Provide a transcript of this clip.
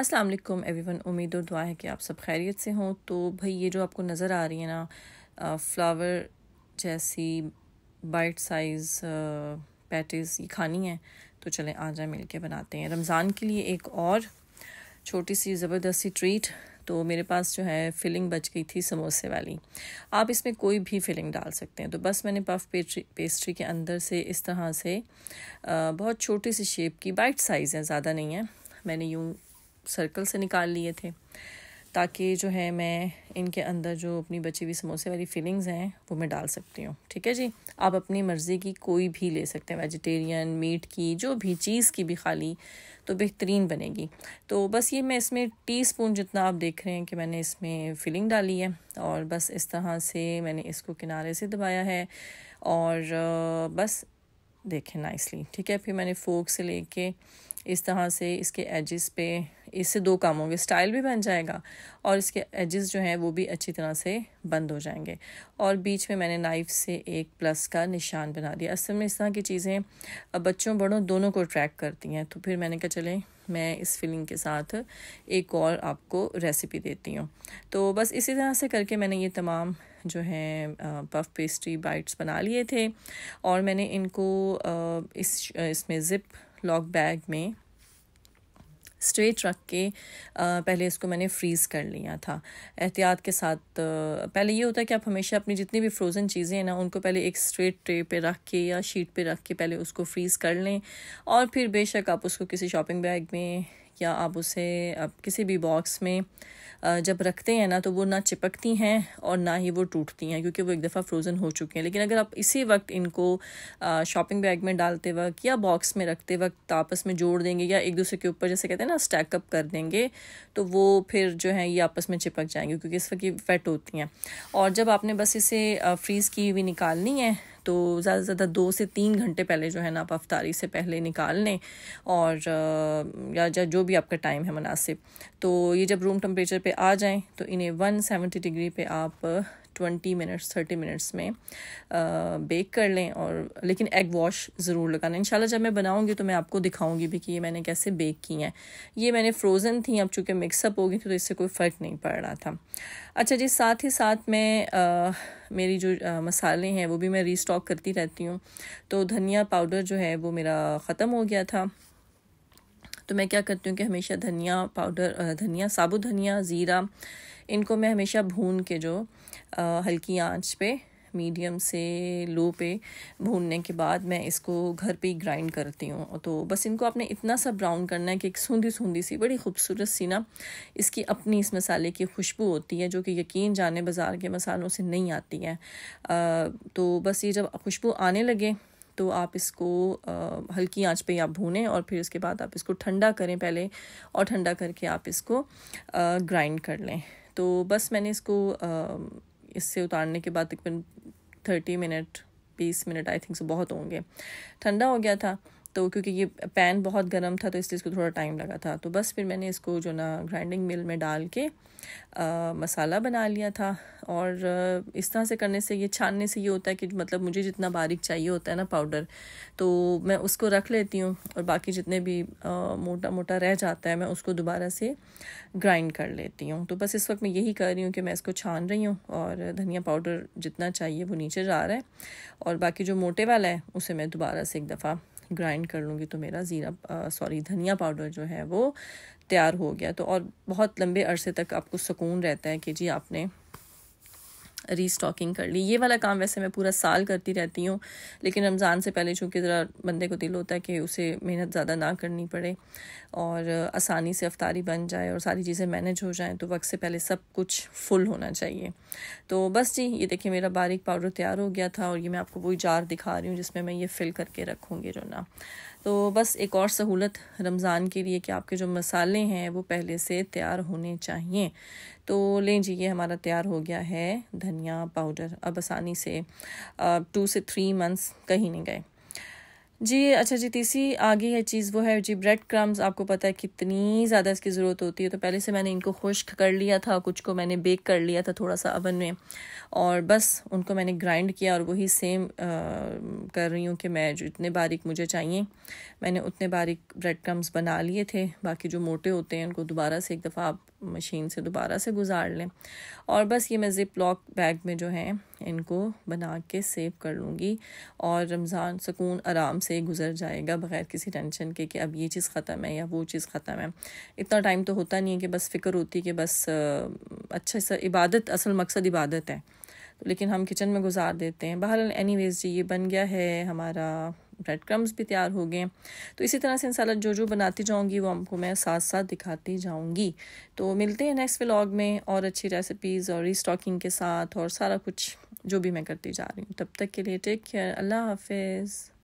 अस्सलाम वालेकुम एवरीवन उम्मीद और दुआ है कि आप सब खैरियत से हों तो भाई ये जो आपको नज़र आ रही है ना फ्लावर जैसी बाइट साइज़ पैटिस ये खानी है तो चलें आ जाए मिल के बनाते हैं रमज़ान के लिए एक और छोटी सी ज़बरदस्ती ट्रीट तो मेरे पास जो है फिलिंग बच गई थी समोसे वाली आप इसमें कोई भी फिलिंग डाल सकते हैं तो बस मैंने पफ पेस्ट्री पेस्ट्री के अंदर से इस तरह से बहुत छोटी सी शेप की बाइट साइज़ है ज़्यादा नहीं है मैंने यूँ सर्कल से निकाल लिए थे ताकि जो है मैं इनके अंदर जो अपनी बची हुई समोसे वाली फीलिंग्स हैं वो मैं डाल सकती हूँ ठीक है जी आप अपनी मर्ज़ी की कोई भी ले सकते हैं वेजिटेरियन मीट की जो भी चीज़ की भी खाली तो बेहतरीन बनेगी तो बस ये मैं इसमें टी स्पून जितना आप देख रहे हैं कि मैंने इसमें फिलिंग डाली है और बस इस तरह से मैंने इसको किनारे से दबाया है और बस देखें नाइसली ठीक है फिर मैंने फोक से ले इस तरह से इसके एजिस पे इससे दो काम होंगे स्टाइल भी बन जाएगा और इसके एजेस जो हैं वो भी अच्छी तरह से बंद हो जाएंगे और बीच में मैंने नाइफ से एक प्लस का निशान बना दिया असल में इस तरह की चीज़ें अब बच्चों बड़ों दोनों को अट्रैक्ट करती हैं तो फिर मैंने कहा चलें मैं इस फिलिंग के साथ एक और आपको रेसिपी देती हूँ तो बस इसी तरह से करके मैंने ये तमाम जो हैं पफ पेस्ट्री बाइट्स बना लिए थे और मैंने इनको इस इसमें ज़िप लॉक बैग में स्ट्रेट रख के पहले इसको मैंने फ्रीज़ कर लिया था एहतियात के साथ पहले ये होता है कि आप हमेशा अपनी जितनी भी फ्रोज़न चीज़ें हैं ना उनको पहले एक स्ट्रेट ट्रे पे रख के या शीट पे रख के पहले उसको फ्रीज़ कर लें और फिर बेशक आप उसको किसी शॉपिंग बैग में या आप उसे आप किसी भी बॉक्स में जब रखते हैं ना तो वो ना चिपकती हैं और ना ही वो टूटती हैं क्योंकि वो एक दफ़ा फ्रोज़न हो चुके हैं लेकिन अगर आप इसी वक्त इनको शॉपिंग बैग में डालते वक्त या बॉक्स में रखते वक्त आपस में जोड़ देंगे या एक दूसरे के ऊपर जैसे कहते हैं ना स्टैकअप कर देंगे तो वो फिर जो है ये आपस में चिपक जाएंगे क्योंकि इस वक्त ये फेट होती हैं और जब आपने बस इसे फ्रीज़ की हुई निकालनी है तो ज़्यादा से ज़्यादा दो से तीन घंटे पहले जो है ना आप अफ्तारी से पहले निकाल लें और या जो भी आपका टाइम है मुनासिब तो ये जब रूम टम्परेचर पर आ जाएँ तो इन्हें वन सेवेंटी डिग्री पे आप ट्वेंटी मिनट्स थर्टी मिनट्स में बेक कर लें और लेकिन एग वॉश ज़रूर लगाना इंशाल्लाह जब मैं बनाऊँगी तो मैं आपको दिखाऊँगी भी कि ये मैंने कैसे बेक की हैं ये मैंने फ्रोज़न थी अब चूँकि मिक्सअप हो गई थी तो इससे कोई फ़र्क नहीं पड़ रहा था अच्छा जी साथ ही साथ मैं आ, मेरी जो आ, मसाले हैं वो भी मैं रीस्टॉक करती रहती हूँ तो धनिया पाउडर जो है वो मेरा ख़त्म हो गया था तो मैं क्या करती हूँ कि हमेशा धनिया पाउडर धनिया साबुत धनिया ज़ीरा इनको मैं हमेशा भून के जो हल्की आंच पे मीडियम से लो पे भूनने के बाद मैं इसको घर पे ही ग्राइंड करती हूँ तो बस इनको आपने इतना सा ब्राउन करना है कि एक सूंधी सूंधी सी बड़ी खूबसूरत सी ना इसकी अपनी इस मसाले की खुशबू होती है जो कि यकीन जाने बाज़ार के मसालों से नहीं आती है आ, तो बस ये जब खुशबू आने लगे तो आप इसको आ, हल्की आंच पे आप भूनें और फिर उसके बाद आप इसको ठंडा करें पहले और ठंडा करके आप इसको ग्राइंड कर लें तो बस मैंने इसको आ, इससे उतारने के बाद तकरीबन थर्टी मिनट बीस मिनट आई थिंक सो बहुत होंगे ठंडा हो गया था तो क्योंकि ये पैन बहुत गर्म था तो इसलिए इसको थोड़ा टाइम लगा था तो बस फिर मैंने इसको जो ना ग्राइंडिंग मिल में डाल के आ, मसाला बना लिया था और इस तरह से करने से ये छानने से ये होता है कि मतलब मुझे जितना बारीक चाहिए होता है ना पाउडर तो मैं उसको रख लेती हूँ और बाकी जितने भी आ, मोटा मोटा रह जाता है मैं उसको दोबारा से ग्राइंड कर लेती हूँ तो बस इस वक्त मैं यही कर रही हूँ कि मैं इसको छान रही हूँ और धनिया पाउडर जितना चाहिए वो नीचे जा रहा है और बाकी जो मोटे वाला है उसे मैं दोबारा से एक दफ़ा ग्राइंड कर लूँगी तो मेरा ज़ीरा सॉरी धनिया पाउडर जो है वो तैयार हो गया तो और बहुत लंबे अरसे तक आपको सुकून रहता है कि जी आपने रीस्टॉकिंग कर ली ये वाला काम वैसे मैं पूरा साल करती रहती हूँ लेकिन रमज़ान से पहले चूँकि ज़रा बंदे को दिल होता है कि उसे मेहनत ज़्यादा ना करनी पड़े और आसानी से अफ्तारी बन जाए और सारी चीज़ें मैनेज हो जाएँ तो वक्त से पहले सब कुछ फुल होना चाहिए तो बस जी ये देखिए मेरा बारीक पाउडर तैयार हो गया था और ये मैं आपको वही जार दिखा रही हूँ जिसमें मैं ये फ़िल करके रखूँगी जो ना तो बस एक और सहूलत रमज़ान के लिए कि आपके जो मसाले हैं वो पहले से तैयार होने चाहिए तो लें जी ये हमारा तैयार हो गया है धनिया पाउडर अब आसानी से टू से थ्री मंथ्स कहीं नहीं गए जी अच्छा जी तीसरी आगे है चीज़ वो है जी ब्रेड क्रम्स आपको पता है कितनी ज़्यादा इसकी ज़रूरत होती है तो पहले से मैंने इनको खुश्क कर लिया था कुछ को मैंने बेक कर लिया था थोड़ा सा अवन में और बस उनको मैंने ग्राइंड किया और वही सेम आ, कर रही हूँ कि मैं जितने बारीक मुझे चाहिए मैंने उतने बारीक ब्रेड क्रम्स बना लिए थे बाकी जो मोटे होते हैं उनको दोबारा से एक दफ़ा आप मशीन से दोबारा से गुजार लें और बस ये मैं ज़िप लॉक बैग में जो है इनको बना के सेव कर लूँगी और रमज़ान सुकून आराम से गुजर जाएगा बग़ैर किसी टेंशन के कि अब ये चीज़ ख़त्म है या वो चीज़ ख़त्म है इतना टाइम तो होता नहीं है कि बस फ़िक्र होती है कि बस अच्छे से इबादत असल मकसद इबादत है लेकिन हम किचन में गुजार देते हैं बहरहाल एनी जी ये बन गया है हमारा ब्रेड क्रम्स भी तैयार हो गए तो इसी तरह से इंशाल्लाह जो जो बनाती जाऊँगी वो आपको मैं साथ साथ दिखाती जाऊँगी तो मिलते हैं नेक्स्ट व्लॉग में और अच्छी रेसिपीज़ और रीस्टॉकिंग के साथ और सारा कुछ जो भी मैं करती जा रही हूँ तब तक के लिए टेक केयर अल्लाह हाफिज़